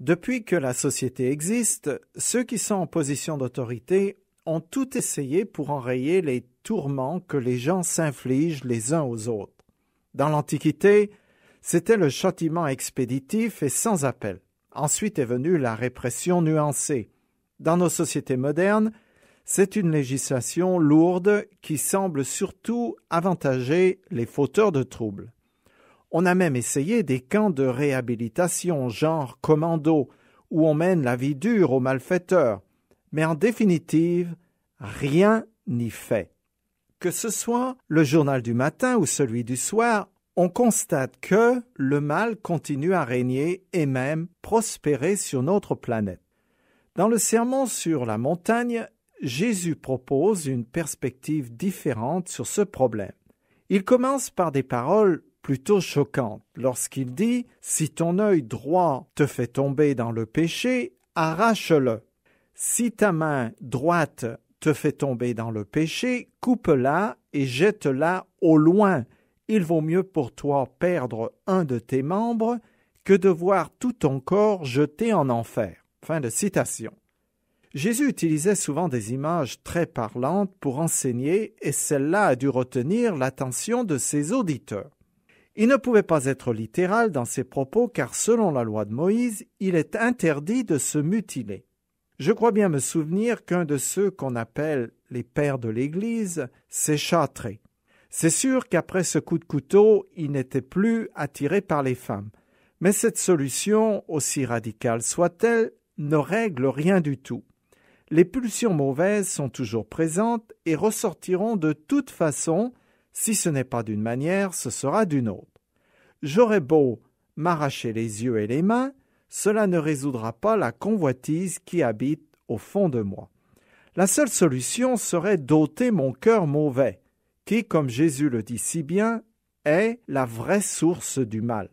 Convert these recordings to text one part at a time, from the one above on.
Depuis que la société existe, ceux qui sont en position d'autorité ont tout essayé pour enrayer les tourments que les gens s'infligent les uns aux autres. Dans l'Antiquité, c'était le châtiment expéditif et sans appel. Ensuite est venue la répression nuancée. Dans nos sociétés modernes, c'est une législation lourde qui semble surtout avantager les fauteurs de troubles. On a même essayé des camps de réhabilitation genre commando, où on mène la vie dure aux malfaiteurs, mais en définitive, rien n'y fait. Que ce soit le journal du matin ou celui du soir, on constate que le mal continue à régner et même prospérer sur notre planète. Dans le sermon sur la montagne, Jésus propose une perspective différente sur ce problème. Il commence par des paroles plutôt choquante lorsqu'il dit Si ton œil droit te fait tomber dans le péché, arrache-le. Si ta main droite te fait tomber dans le péché, coupe-la et jette-la au loin. Il vaut mieux pour toi perdre un de tes membres que de voir tout ton corps jeté en enfer. Fin de citation. Jésus utilisait souvent des images très parlantes pour enseigner, et celle-là a dû retenir l'attention de ses auditeurs. Il ne pouvait pas être littéral dans ses propos car selon la loi de Moïse, il est interdit de se mutiler. Je crois bien me souvenir qu'un de ceux qu'on appelle les pères de l'Église s'est châtré. C'est sûr qu'après ce coup de couteau, il n'était plus attiré par les femmes. Mais cette solution, aussi radicale soit-elle, ne règle rien du tout. Les pulsions mauvaises sont toujours présentes et ressortiront de toute façon si ce n'est pas d'une manière, ce sera d'une autre. J'aurais beau m'arracher les yeux et les mains, cela ne résoudra pas la convoitise qui habite au fond de moi. La seule solution serait d'ôter mon cœur mauvais, qui, comme Jésus le dit si bien, est la vraie source du mal.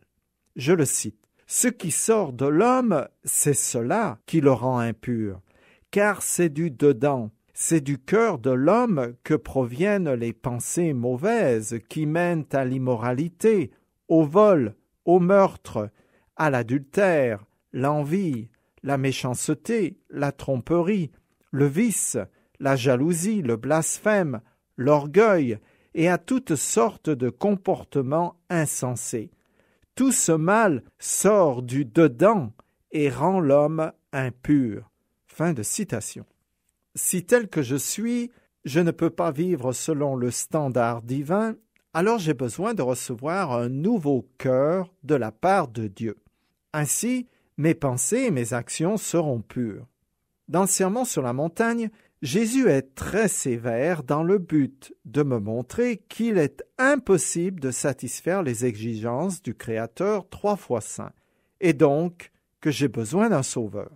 Je le cite. Ce qui sort de l'homme, c'est cela qui le rend impur, car c'est du dedans, c'est du cœur de l'homme que proviennent les pensées mauvaises qui mènent à l'immoralité, au vol, au meurtre, à l'adultère, l'envie, la méchanceté, la tromperie, le vice, la jalousie, le blasphème, l'orgueil, et à toutes sortes de comportements insensés. Tout ce mal sort du dedans et rend l'homme impur. Fin de citation. Si tel que je suis, je ne peux pas vivre selon le standard divin, alors j'ai besoin de recevoir un nouveau cœur de la part de Dieu. Ainsi, mes pensées et mes actions seront pures. Dans le sermon sur la montagne, Jésus est très sévère dans le but de me montrer qu'il est impossible de satisfaire les exigences du Créateur trois fois saint, et donc que j'ai besoin d'un Sauveur.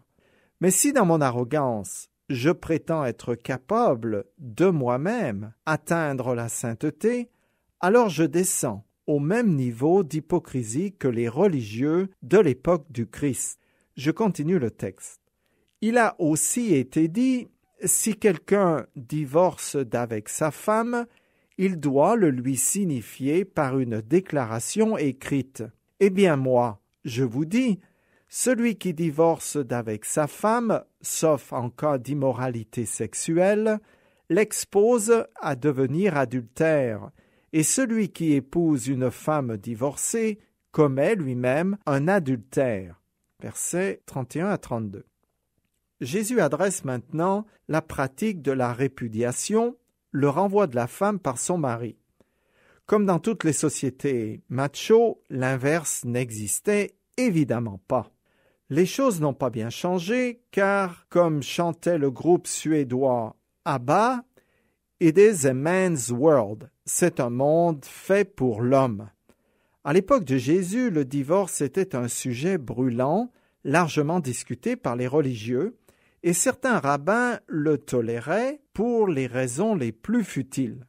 Mais si dans mon arrogance je prétends être capable de moi-même atteindre la sainteté, alors je descends au même niveau d'hypocrisie que les religieux de l'époque du Christ. Je continue le texte. Il a aussi été dit si quelqu'un divorce d'avec sa femme, il doit le lui signifier par une déclaration écrite. Eh bien moi, je vous dis, celui qui divorce d'avec sa femme, sauf en cas d'immoralité sexuelle, l'expose à devenir adultère, et celui qui épouse une femme divorcée commet lui-même un adultère. 31 à 32. Jésus adresse maintenant la pratique de la répudiation, le renvoi de la femme par son mari. Comme dans toutes les sociétés macho, l'inverse n'existait évidemment pas. Les choses n'ont pas bien changé car, comme chantait le groupe suédois ABBA, It is a man's world, c'est un monde fait pour l'homme. À l'époque de Jésus, le divorce était un sujet brûlant, largement discuté par les religieux, et certains rabbins le toléraient pour les raisons les plus futiles.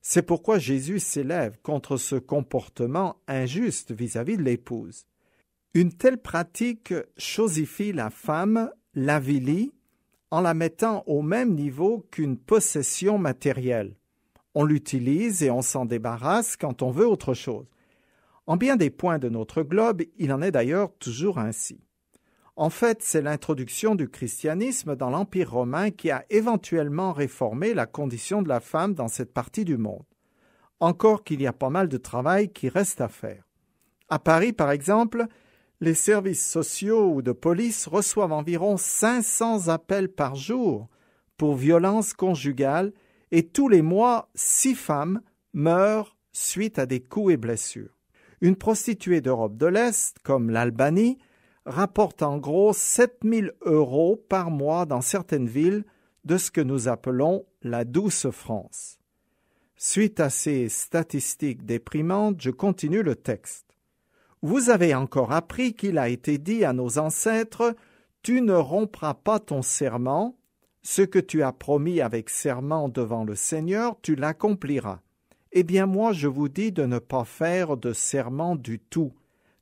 C'est pourquoi Jésus s'élève contre ce comportement injuste vis-à-vis -vis de l'épouse. Une telle pratique chosifie la femme, l'avilit, en la mettant au même niveau qu'une possession matérielle. On l'utilise et on s'en débarrasse quand on veut autre chose. En bien des points de notre globe, il en est d'ailleurs toujours ainsi. En fait, c'est l'introduction du christianisme dans l'Empire romain qui a éventuellement réformé la condition de la femme dans cette partie du monde. Encore qu'il y a pas mal de travail qui reste à faire. À Paris, par exemple, les services sociaux ou de police reçoivent environ 500 appels par jour pour violences conjugales et tous les mois, six femmes meurent suite à des coups et blessures. Une prostituée d'Europe de l'Est, comme l'Albanie, rapporte en gros 7000 euros par mois dans certaines villes de ce que nous appelons la douce France. Suite à ces statistiques déprimantes, je continue le texte. Vous avez encore appris qu'il a été dit à nos ancêtres Tu ne rompras pas ton serment, ce que tu as promis avec serment devant le Seigneur, tu l'accompliras. Eh bien moi je vous dis de ne pas faire de serment du tout.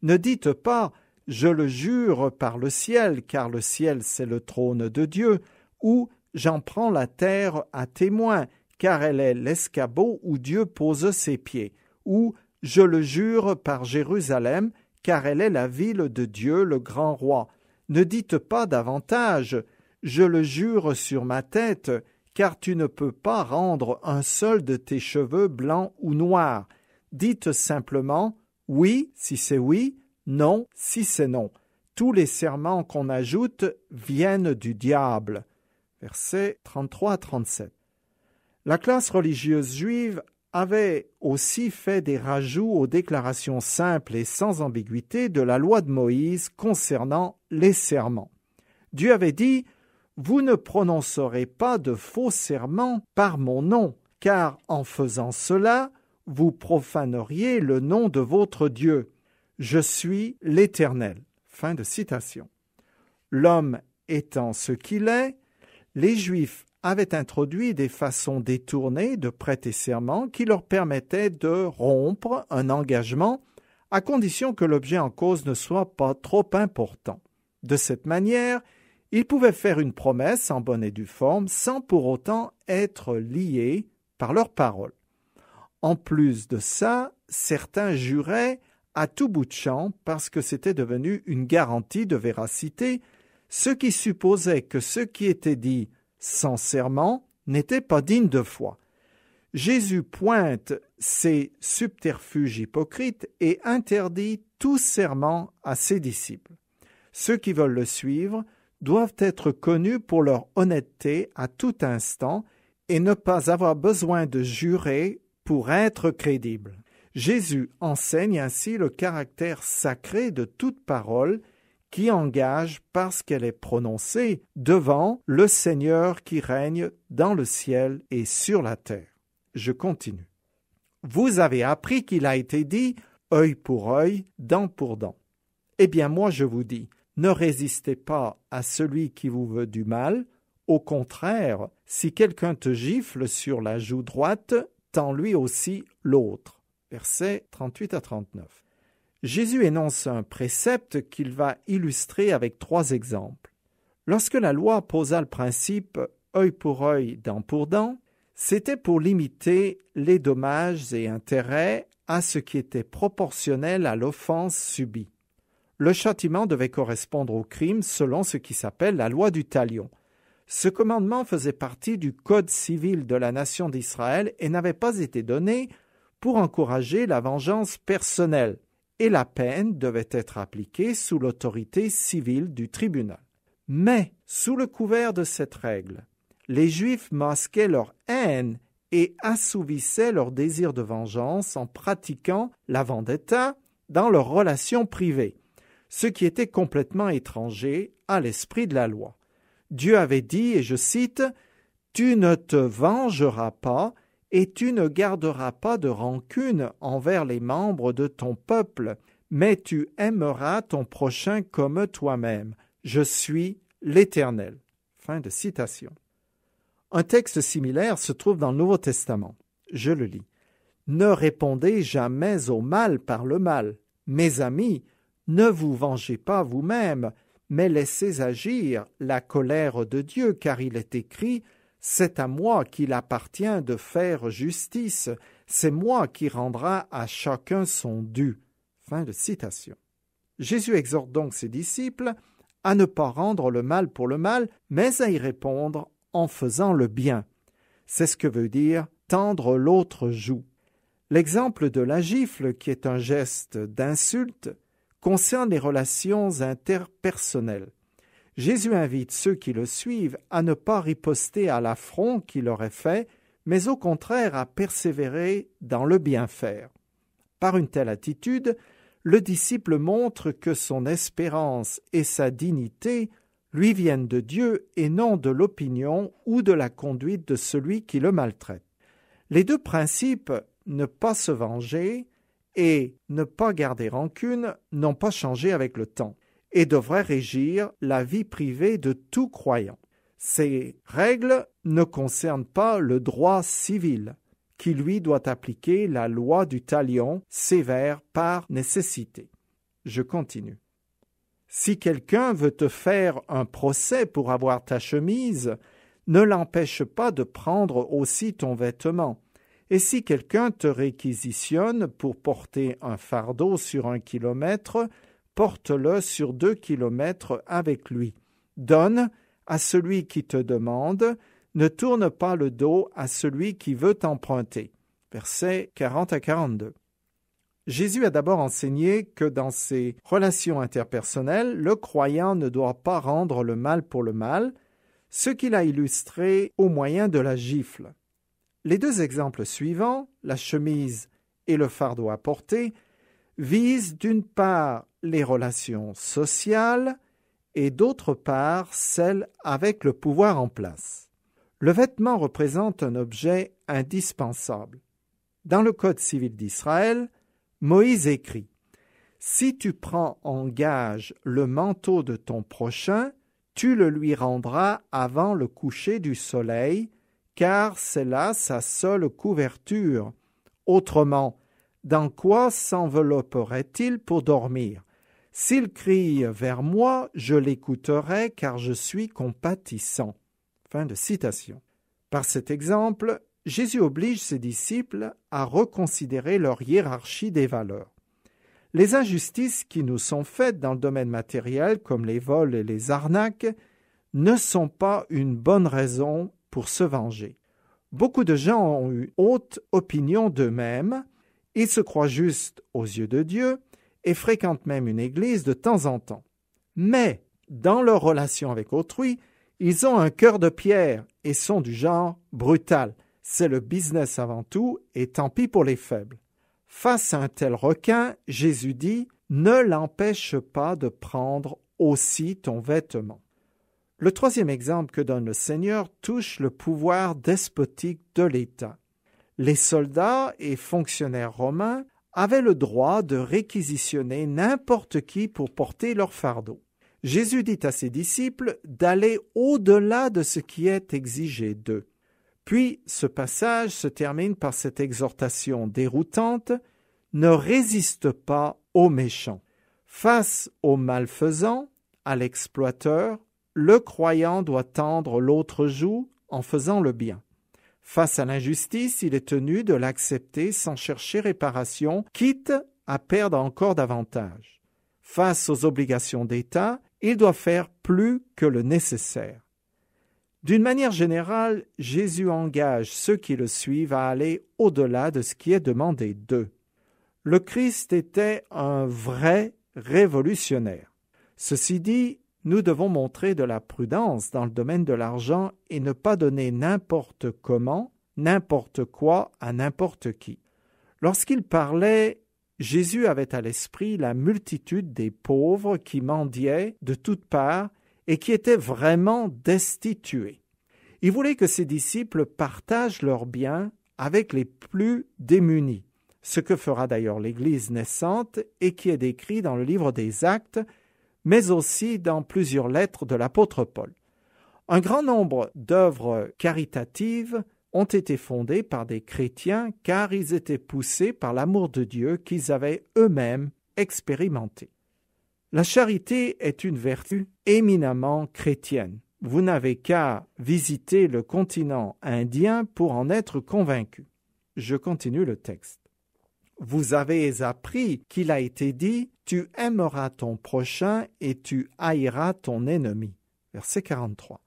Ne dites pas Je le jure par le ciel, car le ciel c'est le trône de Dieu, ou J'en prends la terre à témoin, car elle est l'escabeau où Dieu pose ses pieds, ou je le jure par Jérusalem, car elle est la ville de Dieu le grand roi. Ne dites pas davantage Je le jure sur ma tête, car tu ne peux pas rendre un seul de tes cheveux blanc ou noir. Dites simplement oui si c'est oui, non si c'est non. Tous les serments qu'on ajoute viennent du diable. Versets 33 37. La classe religieuse juive avait aussi fait des rajouts aux déclarations simples et sans ambiguïté de la loi de Moïse concernant les serments. Dieu avait dit Vous ne prononcerez pas de faux serments par mon nom, car en faisant cela, vous profaneriez le nom de votre Dieu. Je suis l'Éternel. Fin de citation. L'homme étant ce qu'il est, les Juifs avaient introduit des façons détournées de prêter serment qui leur permettaient de rompre un engagement à condition que l'objet en cause ne soit pas trop important. De cette manière, ils pouvaient faire une promesse en bonne et due forme sans pour autant être liés par leurs paroles. En plus de ça, certains juraient à tout bout de champ parce que c'était devenu une garantie de véracité, ce qui supposait que ce qui était dit sans serment, n'était pas digne de foi. Jésus pointe ces subterfuges hypocrites et interdit tout serment à ses disciples. Ceux qui veulent le suivre doivent être connus pour leur honnêteté à tout instant et ne pas avoir besoin de jurer pour être crédibles. Jésus enseigne ainsi le caractère sacré de toute parole qui engage parce qu'elle est prononcée devant le Seigneur qui règne dans le ciel et sur la terre. Je continue. Vous avez appris qu'il a été dit œil pour œil, dent pour dent. Eh bien moi je vous dis, ne résistez pas à celui qui vous veut du mal, au contraire, si quelqu'un te gifle sur la joue droite, tends lui aussi l'autre. Versets 38 à 39. Jésus énonce un précepte qu'il va illustrer avec trois exemples. Lorsque la loi posa le principe œil pour œil, dent pour dent, c'était pour limiter les dommages et intérêts à ce qui était proportionnel à l'offense subie. Le châtiment devait correspondre au crime selon ce qui s'appelle la loi du talion. Ce commandement faisait partie du Code civil de la nation d'Israël et n'avait pas été donné pour encourager la vengeance personnelle et la peine devait être appliquée sous l'autorité civile du tribunal. Mais, sous le couvert de cette règle, les Juifs masquaient leur haine et assouvissaient leur désir de vengeance en pratiquant la vendetta dans leurs relations privées, ce qui était complètement étranger à l'esprit de la loi. Dieu avait dit, et je cite, Tu ne te vengeras pas, et tu ne garderas pas de rancune envers les membres de ton peuple, mais tu aimeras ton prochain comme toi-même. Je suis l'Éternel. Fin de citation. Un texte similaire se trouve dans le Nouveau Testament. Je le lis. Ne répondez jamais au mal par le mal. Mes amis, ne vous vengez pas vous-même, mais laissez agir la colère de Dieu, car il est écrit c'est à moi qu'il appartient de faire justice, c'est moi qui rendra à chacun son dû. Jésus exhorte donc ses disciples à ne pas rendre le mal pour le mal, mais à y répondre en faisant le bien. C'est ce que veut dire tendre l'autre joue. L'exemple de la gifle, qui est un geste d'insulte, concerne les relations interpersonnelles. Jésus invite ceux qui le suivent à ne pas riposter à l'affront qu'il est fait, mais au contraire à persévérer dans le bien faire. Par une telle attitude, le disciple montre que son espérance et sa dignité lui viennent de Dieu et non de l'opinion ou de la conduite de celui qui le maltraite. Les deux principes ne pas se venger et ne pas garder rancune n'ont pas changé avec le temps et devrait régir la vie privée de tout croyant. Ces règles ne concernent pas le droit civil, qui lui doit appliquer la loi du talion sévère par nécessité. Je continue. Si quelqu'un veut te faire un procès pour avoir ta chemise, ne l'empêche pas de prendre aussi ton vêtement. Et si quelqu'un te réquisitionne pour porter un fardeau sur un kilomètre, porte-le sur deux kilomètres avec lui. Donne à celui qui te demande, ne tourne pas le dos à celui qui veut t'emprunter. Versets 40 à 42. Jésus a d'abord enseigné que dans ses relations interpersonnelles, le croyant ne doit pas rendre le mal pour le mal, ce qu'il a illustré au moyen de la gifle. Les deux exemples suivants, la chemise et le fardeau à porter, visent d'une part les relations sociales et d'autre part celles avec le pouvoir en place. Le vêtement représente un objet indispensable. Dans le Code civil d'Israël, Moïse écrit Si tu prends en gage le manteau de ton prochain, tu le lui rendras avant le coucher du soleil, car c'est là sa seule couverture. Autrement, dans quoi s'envelopperait-il pour dormir « S'il crie vers moi, je l'écouterai car je suis compatissant. Fin de citation. Par cet exemple, Jésus oblige ses disciples à reconsidérer leur hiérarchie des valeurs. Les injustices qui nous sont faites dans le domaine matériel, comme les vols et les arnaques, ne sont pas une bonne raison pour se venger. Beaucoup de gens ont eu haute opinion d'eux-mêmes, ils se croient justes aux yeux de Dieu, et fréquentent même une église de temps en temps. Mais, dans leur relation avec autrui, ils ont un cœur de pierre et sont du genre brutal. C'est le business avant tout, et tant pis pour les faibles. Face à un tel requin, Jésus dit Ne l'empêche pas de prendre aussi ton vêtement. Le troisième exemple que donne le Seigneur touche le pouvoir despotique de l'État. Les soldats et fonctionnaires romains avaient le droit de réquisitionner n'importe qui pour porter leur fardeau. Jésus dit à ses disciples d'aller au-delà de ce qui est exigé d'eux. Puis ce passage se termine par cette exhortation déroutante Ne résiste pas aux méchants. Face aux malfaisants, à l'exploiteur, le croyant doit tendre l'autre joue en faisant le bien. Face à l'injustice, il est tenu de l'accepter sans chercher réparation, quitte à perdre encore davantage. Face aux obligations d'État, il doit faire plus que le nécessaire. D'une manière générale, Jésus engage ceux qui le suivent à aller au-delà de ce qui est demandé d'eux. Le Christ était un vrai révolutionnaire. Ceci dit, nous devons montrer de la prudence dans le domaine de l'argent et ne pas donner n'importe comment, n'importe quoi à n'importe qui. Lorsqu'il parlait, Jésus avait à l'esprit la multitude des pauvres qui mendiaient de toutes parts et qui étaient vraiment destitués. Il voulait que ses disciples partagent leurs biens avec les plus démunis, ce que fera d'ailleurs l'Église naissante et qui est décrit dans le livre des Actes mais aussi dans plusieurs lettres de l'apôtre Paul. Un grand nombre d'œuvres caritatives ont été fondées par des chrétiens car ils étaient poussés par l'amour de Dieu qu'ils avaient eux-mêmes expérimenté. La charité est une vertu éminemment chrétienne. Vous n'avez qu'à visiter le continent indien pour en être convaincu. Je continue le texte. Vous avez appris qu'il a été dit tu aimeras ton prochain et tu haïras ton ennemi. Verset 43.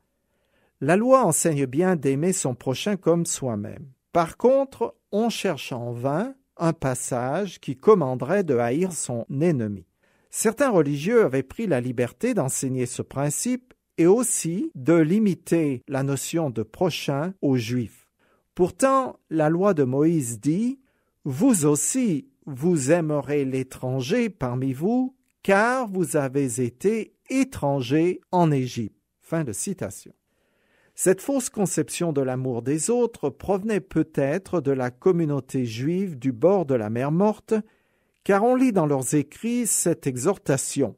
La loi enseigne bien d'aimer son prochain comme soi-même. Par contre, on cherche en vain un passage qui commanderait de haïr son ennemi. Certains religieux avaient pris la liberté d'enseigner ce principe et aussi de limiter la notion de prochain aux Juifs. Pourtant, la loi de Moïse dit Vous aussi, vous aimerez l'étranger parmi vous, car vous avez été étranger en Égypte. de citation. Cette fausse conception de l'amour des autres provenait peut-être de la communauté juive du bord de la mer morte, car on lit dans leurs écrits cette exhortation.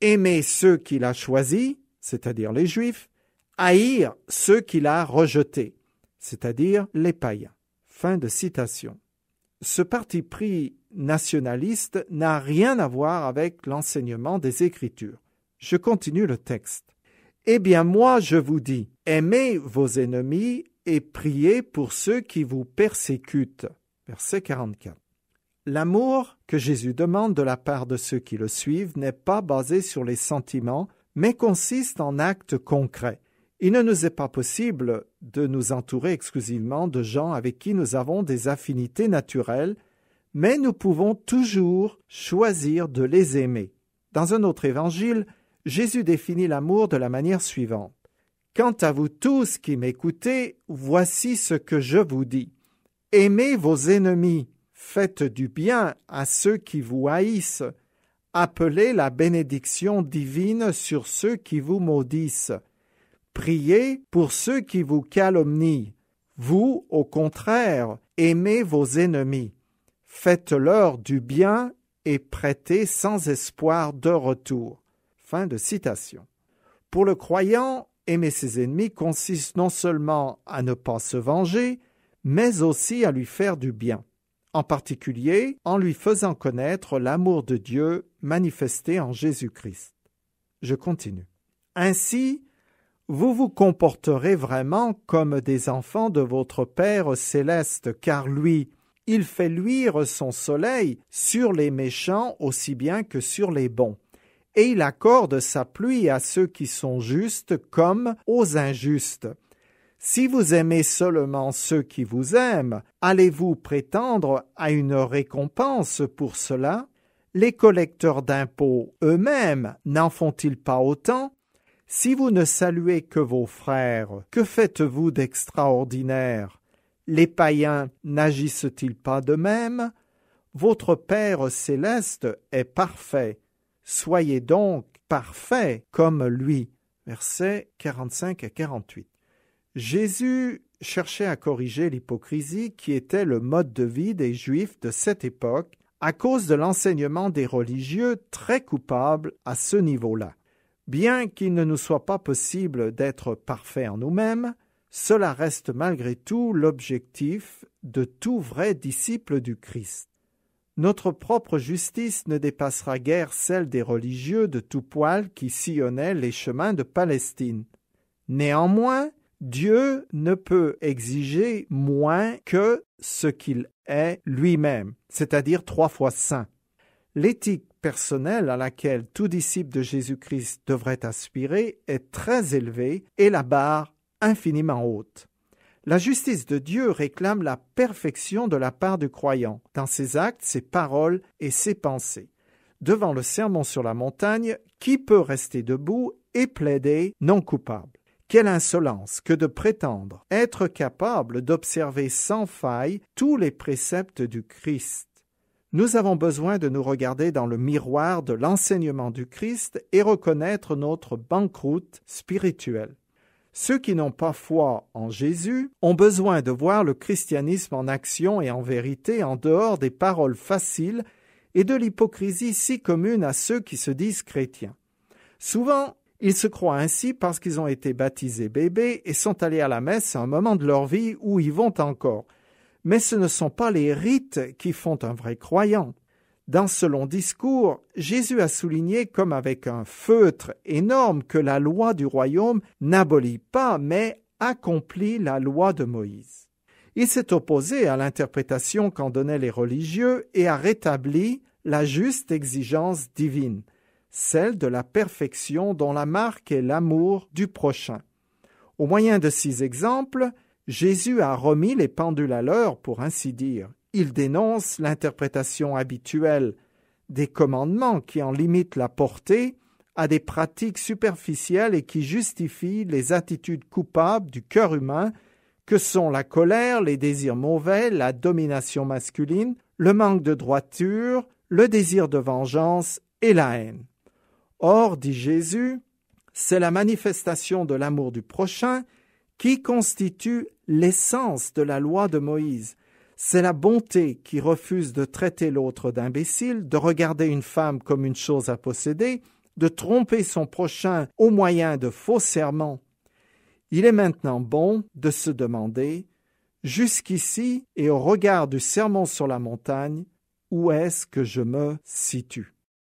Aimez ceux qu'il a choisis, c'est-à-dire les juifs, haïr ceux qu'il a rejetés, c'est-à-dire les païens. Fin de citation ce parti pris nationaliste n'a rien à voir avec l'enseignement des Écritures. Je continue le texte. Eh bien moi je vous dis, aimez vos ennemis et priez pour ceux qui vous persécutent. Verset 44. L'amour que Jésus demande de la part de ceux qui le suivent n'est pas basé sur les sentiments, mais consiste en actes concrets. Il ne nous est pas possible de nous entourer exclusivement de gens avec qui nous avons des affinités naturelles, mais nous pouvons toujours choisir de les aimer. Dans un autre évangile, Jésus définit l'amour de la manière suivante. Quant à vous tous qui m'écoutez, voici ce que je vous dis. Aimez vos ennemis, faites du bien à ceux qui vous haïssent, appelez la bénédiction divine sur ceux qui vous maudissent, Priez pour ceux qui vous calomnient. Vous, au contraire, aimez vos ennemis. Faites-leur du bien et prêtez sans espoir de retour. Fin de citation. Pour le croyant, aimer ses ennemis consiste non seulement à ne pas se venger, mais aussi à lui faire du bien, en particulier en lui faisant connaître l'amour de Dieu manifesté en Jésus-Christ. Je continue. Ainsi, vous vous comporterez vraiment comme des enfants de votre Père céleste, car lui, il fait luire son soleil sur les méchants aussi bien que sur les bons, et il accorde sa pluie à ceux qui sont justes comme aux injustes. Si vous aimez seulement ceux qui vous aiment, allez-vous prétendre à une récompense pour cela? Les collecteurs d'impôts eux-mêmes n'en font-ils pas autant? Si vous ne saluez que vos frères, que faites-vous d'extraordinaire Les païens n'agissent-ils pas de même Votre Père céleste est parfait. Soyez donc parfait comme lui. Versets 45 à 48. Jésus cherchait à corriger l'hypocrisie qui était le mode de vie des Juifs de cette époque à cause de l'enseignement des religieux très coupables à ce niveau-là. Bien qu'il ne nous soit pas possible d'être parfaits en nous-mêmes, cela reste malgré tout l'objectif de tout vrai disciple du Christ. Notre propre justice ne dépassera guère celle des religieux de tout poil qui sillonnaient les chemins de Palestine. Néanmoins, Dieu ne peut exiger moins que ce qu'il est lui-même, c'est-à-dire trois fois saint. L'éthique personnelle à laquelle tout disciple de Jésus-Christ devrait aspirer est très élevée et la barre infiniment haute. La justice de Dieu réclame la perfection de la part du croyant, dans ses actes, ses paroles et ses pensées. Devant le sermon sur la montagne, qui peut rester debout et plaider non coupable quelle insolence que de prétendre être capable d'observer sans faille tous les préceptes du Christ. Nous avons besoin de nous regarder dans le miroir de l'enseignement du Christ et reconnaître notre banqueroute spirituelle. Ceux qui n'ont pas foi en Jésus ont besoin de voir le christianisme en action et en vérité en dehors des paroles faciles et de l'hypocrisie si commune à ceux qui se disent chrétiens. Souvent, ils se croient ainsi parce qu'ils ont été baptisés bébés et sont allés à la messe à un moment de leur vie où ils vont encore, mais ce ne sont pas les rites qui font un vrai croyant. Dans ce long discours, Jésus a souligné comme avec un feutre énorme que la loi du royaume n'abolit pas, mais accomplit la loi de Moïse. Il s'est opposé à l'interprétation qu'en donnaient les religieux et a rétabli la juste exigence divine, celle de la perfection dont la marque est l'amour du prochain. Au moyen de six exemples, Jésus a remis les pendules à l'heure, pour ainsi dire. Il dénonce l'interprétation habituelle des commandements qui en limitent la portée à des pratiques superficielles et qui justifient les attitudes coupables du cœur humain que sont la colère, les désirs mauvais, la domination masculine, le manque de droiture, le désir de vengeance et la haine. Or, dit Jésus, c'est la manifestation de l'amour du prochain qui constitue l'essence de la loi de Moïse. C'est la bonté qui refuse de traiter l'autre d'imbécile, de regarder une femme comme une chose à posséder, de tromper son prochain au moyen de faux serments. Il est maintenant bon de se demander, jusqu'ici et au regard du serment sur la montagne, où est-ce que je me situe